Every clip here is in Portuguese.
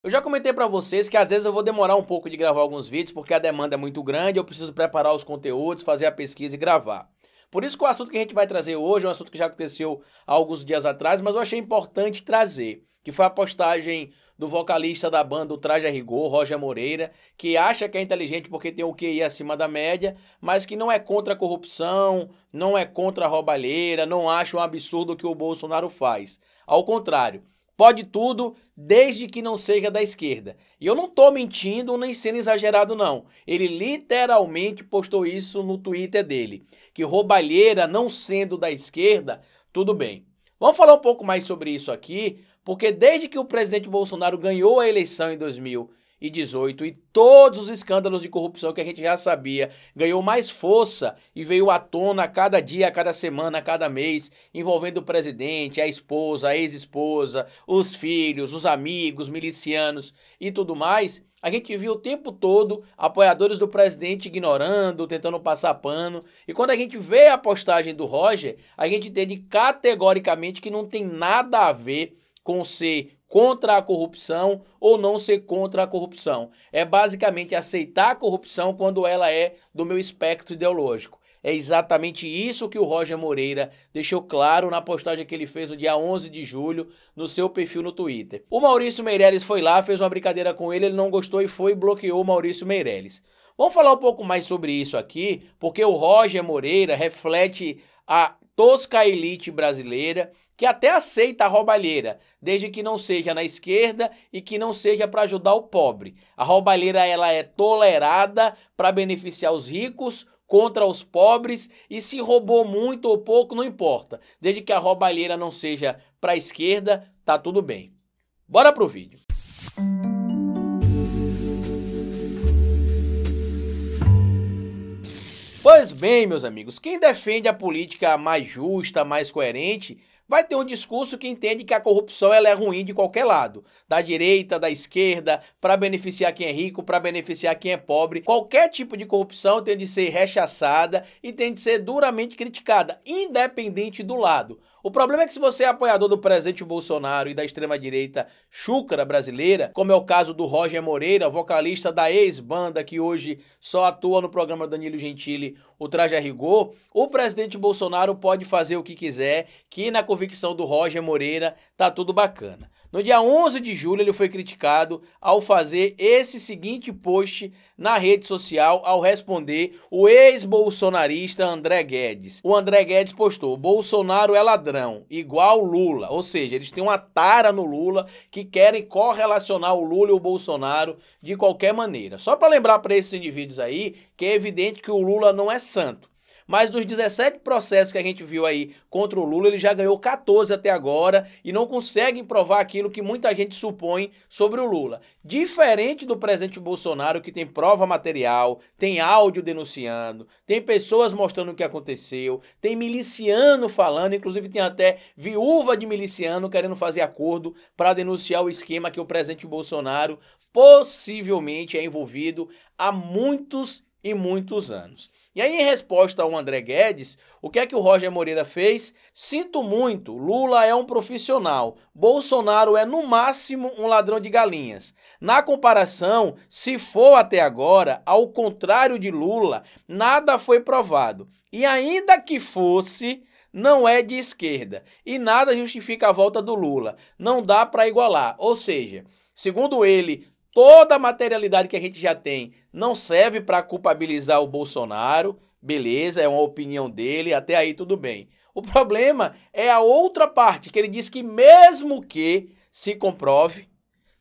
Eu já comentei para vocês que às vezes eu vou demorar um pouco de gravar alguns vídeos porque a demanda é muito grande, eu preciso preparar os conteúdos, fazer a pesquisa e gravar. Por isso que o assunto que a gente vai trazer hoje é um assunto que já aconteceu há alguns dias atrás, mas eu achei importante trazer, que foi a postagem do vocalista da banda O Traje a Rigor, Roger Moreira, que acha que é inteligente porque tem o QI acima da média, mas que não é contra a corrupção, não é contra a roubalheira, não acha um absurdo o que o Bolsonaro faz. Ao contrário, Pode tudo, desde que não seja da esquerda. E eu não estou mentindo nem sendo exagerado, não. Ele literalmente postou isso no Twitter dele. Que roubalheira não sendo da esquerda, tudo bem. Vamos falar um pouco mais sobre isso aqui, porque desde que o presidente Bolsonaro ganhou a eleição em 2000 e 18 e todos os escândalos de corrupção que a gente já sabia ganhou mais força e veio à tona a cada dia, a cada semana, a cada mês, envolvendo o presidente, a esposa, a ex-esposa, os filhos, os amigos, milicianos e tudo mais. A gente viu o tempo todo apoiadores do presidente ignorando, tentando passar pano. E quando a gente vê a postagem do Roger, a gente entende categoricamente que não tem nada a ver com ser contra a corrupção ou não ser contra a corrupção. É basicamente aceitar a corrupção quando ela é do meu espectro ideológico. É exatamente isso que o Roger Moreira deixou claro na postagem que ele fez no dia 11 de julho no seu perfil no Twitter. O Maurício Meirelles foi lá, fez uma brincadeira com ele, ele não gostou e foi e bloqueou o Maurício Meirelles. Vamos falar um pouco mais sobre isso aqui, porque o Roger Moreira reflete a tosca elite brasileira que até aceita a roubalheira, desde que não seja na esquerda e que não seja para ajudar o pobre. A roubalheira ela é tolerada para beneficiar os ricos contra os pobres e se roubou muito ou pouco, não importa. Desde que a roubalheira não seja para a esquerda, tá tudo bem. Bora pro vídeo. Pois bem, meus amigos, quem defende a política mais justa, mais coerente, vai ter um discurso que entende que a corrupção ela é ruim de qualquer lado, da direita, da esquerda, para beneficiar quem é rico, para beneficiar quem é pobre. Qualquer tipo de corrupção tem de ser rechaçada e tem de ser duramente criticada, independente do lado. O problema é que se você é apoiador do presidente Bolsonaro e da extrema-direita chúcara brasileira, como é o caso do Roger Moreira, vocalista da ex-banda que hoje só atua no programa Danilo Gentili, o traje a rigor, o presidente Bolsonaro pode fazer o que quiser, que na convicção do Roger Moreira tá tudo bacana. No dia 11 de julho ele foi criticado ao fazer esse seguinte post na rede social ao responder o ex-bolsonarista André Guedes. O André Guedes postou: "Bolsonaro é ladrão, igual Lula", ou seja, eles têm uma tara no Lula que querem correlacionar o Lula e o Bolsonaro de qualquer maneira. Só para lembrar para esses indivíduos aí que é evidente que o Lula não é santo. Mas dos 17 processos que a gente viu aí contra o Lula, ele já ganhou 14 até agora e não conseguem provar aquilo que muita gente supõe sobre o Lula. Diferente do presidente Bolsonaro, que tem prova material, tem áudio denunciando, tem pessoas mostrando o que aconteceu, tem miliciano falando, inclusive tem até viúva de miliciano querendo fazer acordo para denunciar o esquema que o presidente Bolsonaro possivelmente é envolvido há muitos e muitos anos. E aí, em resposta ao André Guedes, o que é que o Roger Moreira fez? Sinto muito, Lula é um profissional, Bolsonaro é no máximo um ladrão de galinhas. Na comparação, se for até agora, ao contrário de Lula, nada foi provado. E ainda que fosse, não é de esquerda. E nada justifica a volta do Lula. Não dá para igualar. Ou seja, segundo ele, toda a materialidade que a gente já tem não serve para culpabilizar o Bolsonaro, beleza, é uma opinião dele, até aí tudo bem. O problema é a outra parte, que ele diz que mesmo que se comprove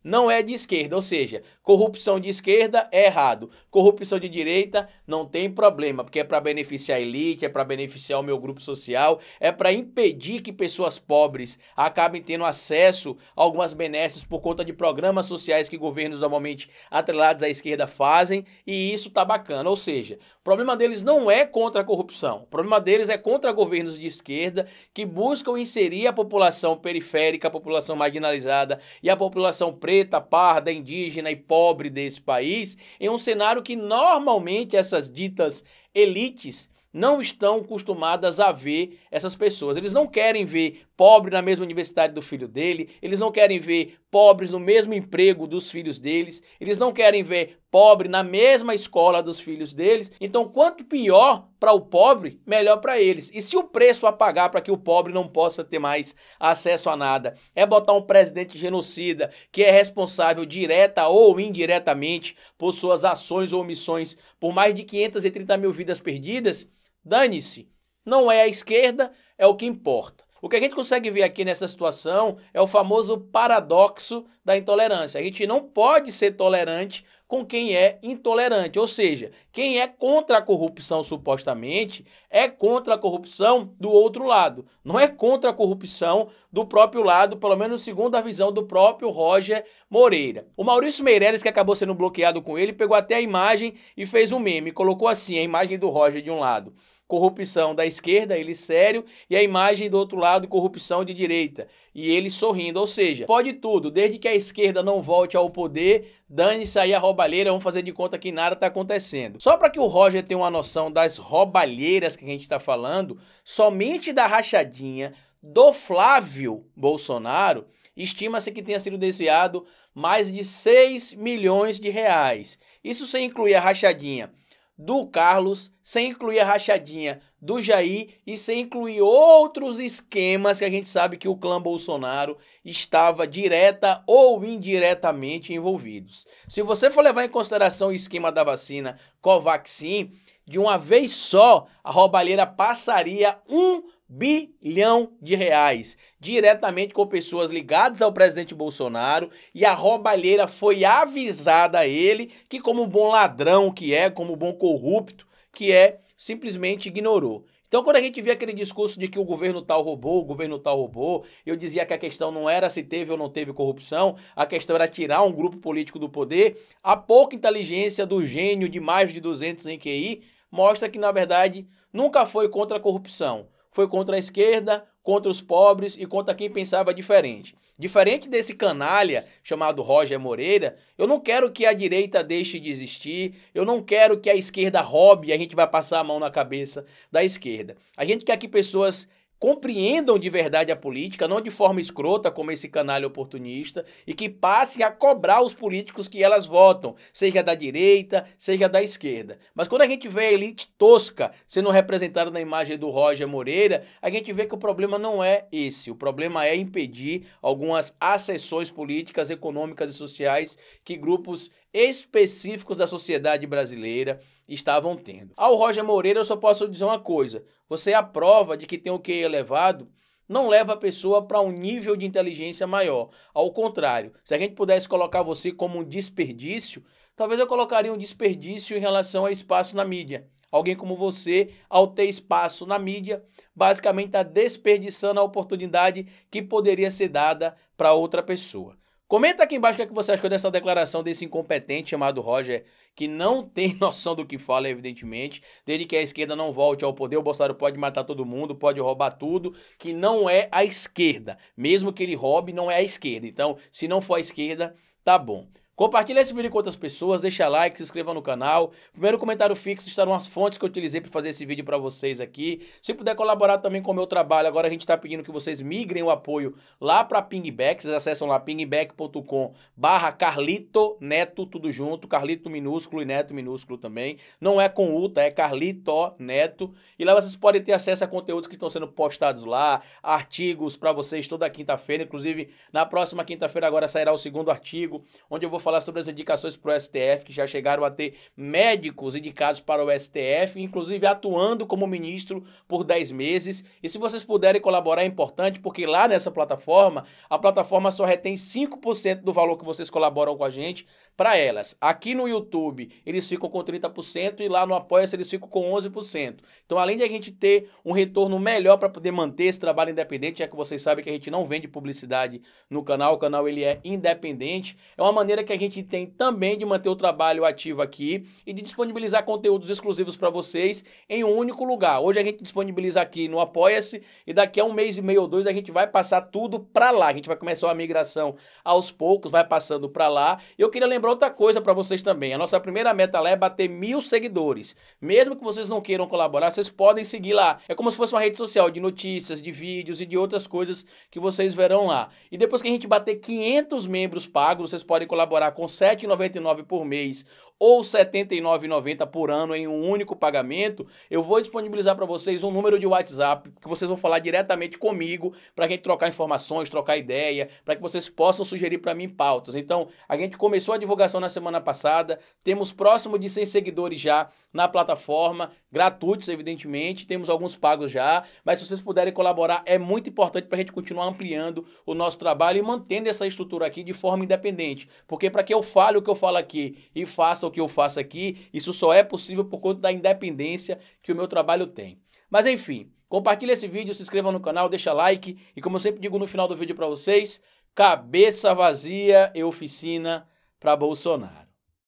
não é de esquerda, ou seja, corrupção de esquerda é errado, corrupção de direita não tem problema, porque é para beneficiar a elite, é para beneficiar o meu grupo social, é para impedir que pessoas pobres acabem tendo acesso a algumas benesses por conta de programas sociais que governos normalmente atrelados à esquerda fazem, e isso tá bacana, ou seja, o problema deles não é contra a corrupção, o problema deles é contra governos de esquerda que buscam inserir a população periférica, a população marginalizada e a população presa preta, parda, indígena e pobre desse país, em um cenário que normalmente essas ditas elites não estão acostumadas a ver essas pessoas. Eles não querem ver pobre na mesma universidade do filho dele, eles não querem ver pobres no mesmo emprego dos filhos deles, eles não querem ver pobre na mesma escola dos filhos deles. Então, quanto pior para o pobre, melhor para eles. E se o preço a pagar para que o pobre não possa ter mais acesso a nada é botar um presidente genocida que é responsável direta ou indiretamente por suas ações ou omissões por mais de 530 mil vidas perdidas? Dane-se. Não é a esquerda, é o que importa. O que a gente consegue ver aqui nessa situação é o famoso paradoxo da intolerância. A gente não pode ser tolerante com quem é intolerante, ou seja, quem é contra a corrupção supostamente é contra a corrupção do outro lado, não é contra a corrupção do próprio lado, pelo menos segundo a visão do próprio Roger Moreira. O Maurício Meirelles, que acabou sendo bloqueado com ele, pegou até a imagem e fez um meme, colocou assim a imagem do Roger de um lado corrupção da esquerda, ele sério, e a imagem do outro lado, corrupção de direita, e ele sorrindo. Ou seja, pode tudo, desde que a esquerda não volte ao poder, dane-se aí a roubalheira, vamos fazer de conta que nada está acontecendo. Só para que o Roger tenha uma noção das roubalheiras que a gente está falando, somente da rachadinha do Flávio Bolsonaro, estima-se que tenha sido desviado mais de 6 milhões de reais. Isso sem incluir a rachadinha do Carlos, sem incluir a rachadinha do Jair e sem incluir outros esquemas que a gente sabe que o clã Bolsonaro estava direta ou indiretamente envolvidos. Se você for levar em consideração o esquema da vacina Covaxin, de uma vez só a roubalheira passaria um bilhão de reais, diretamente com pessoas ligadas ao presidente Bolsonaro, e a roubalheira foi avisada a ele que, como bom ladrão que é, como bom corrupto que é, simplesmente ignorou. Então, quando a gente vê aquele discurso de que o governo tal roubou, o governo tal roubou, eu dizia que a questão não era se teve ou não teve corrupção, a questão era tirar um grupo político do poder. A pouca inteligência do gênio de mais de 200 em QI mostra que, na verdade, nunca foi contra a corrupção foi contra a esquerda, contra os pobres e contra quem pensava diferente. Diferente desse canalha chamado Roger Moreira, eu não quero que a direita deixe de existir, eu não quero que a esquerda roube e a gente vai passar a mão na cabeça da esquerda. A gente quer que pessoas compreendam de verdade a política, não de forma escrota como esse canalha oportunista, e que passem a cobrar os políticos que elas votam, seja da direita, seja da esquerda. Mas quando a gente vê a elite tosca sendo representada na imagem do Roger Moreira, a gente vê que o problema não é esse, o problema é impedir algumas acessões políticas, econômicas e sociais que grupos específicos da sociedade brasileira estavam tendo. Ao Roger Moreira, eu só posso dizer uma coisa: você é a prova de que tem o QI elevado não leva a pessoa para um nível de inteligência maior. Ao contrário, se a gente pudesse colocar você como um desperdício, talvez eu colocaria um desperdício em relação a espaço na mídia. Alguém como você, ao ter espaço na mídia, basicamente está desperdiçando a oportunidade que poderia ser dada para outra pessoa. Comenta aqui embaixo o é que, você achou dessa declaração desse incompetente chamado Roger, que não tem noção do que fala, evidentemente. Desde que a esquerda não volte ao poder, o Bolsonaro pode matar todo mundo, pode roubar tudo, que não é a esquerda. Mesmo que ele roube, não é a esquerda. Então, se não for a esquerda, tá bom. Compartilhe esse vídeo com outras pessoas, deixa like, se inscreva no canal. Primeiro comentário fixo estarão as fontes que eu utilizei para fazer esse vídeo para vocês aqui. Se puder colaborar também com o meu trabalho, agora a gente está pedindo que vocês migrem o apoio lá para Pingback. Vocês acessam lá pingback.com barra Carlito Neto, tudo junto. Carlito minúsculo e Neto minúsculo também. Não é com U, tá? É Carlito Neto. E lá vocês podem ter acesso a conteúdos que estão sendo postados lá, artigos para vocês toda quinta-feira. Inclusive, na próxima quinta-feira agora sairá o segundo artigo, onde eu vou falar sobre as indicações para o STF, que já chegaram a ter médicos indicados para o STF, inclusive atuando como ministro por 10 meses. E se vocês puderem colaborar, é importante, porque lá nessa plataforma, a plataforma só retém 5% do valor que vocês colaboram com a gente para elas. Aqui no YouTube, eles ficam com 30% e lá no Apoia-se eles ficam com 11%. Então, além de a gente ter um retorno melhor para poder manter esse trabalho independente, é que vocês sabem que a gente não vende publicidade no canal, o canal ele é independente, é uma maneira que a a gente tem também de manter o trabalho ativo aqui e de disponibilizar conteúdos exclusivos para vocês em um único lugar. Hoje a gente disponibiliza aqui no Apoia-se e daqui a um mês e meio ou dois a gente vai passar tudo para lá. A gente vai começar uma migração aos poucos, vai passando para lá. E eu queria lembrar outra coisa para vocês também. A nossa primeira meta lá é bater mil seguidores. Mesmo que vocês não queiram colaborar, vocês podem seguir lá. É como se fosse uma rede social de notícias, de vídeos e de outras coisas que vocês verão lá. E depois que a gente bater 500 membros pagos, vocês podem colaborar com R$ 7,99 por mês ou R$ 79,90 por ano em um único pagamento, eu vou disponibilizar para vocês um número de WhatsApp que vocês vão falar diretamente comigo para a gente trocar informações, trocar ideia, para que vocês possam sugerir para mim pautas. Então, a gente começou a divulgação na semana passada, temos próximo de 100 seguidores já na plataforma, gratuitos, evidentemente, temos alguns pagos já, mas se vocês puderem colaborar, é muito importante para a gente continuar ampliando o nosso trabalho e mantendo essa estrutura aqui de forma independente, porque para que eu fale o que eu falo aqui e faça faço que eu faço aqui, isso só é possível por conta da independência que o meu trabalho tem. Mas enfim, compartilhe esse vídeo, se inscreva no canal, deixa like e como eu sempre digo no final do vídeo para vocês, cabeça vazia e oficina para Bolsonaro.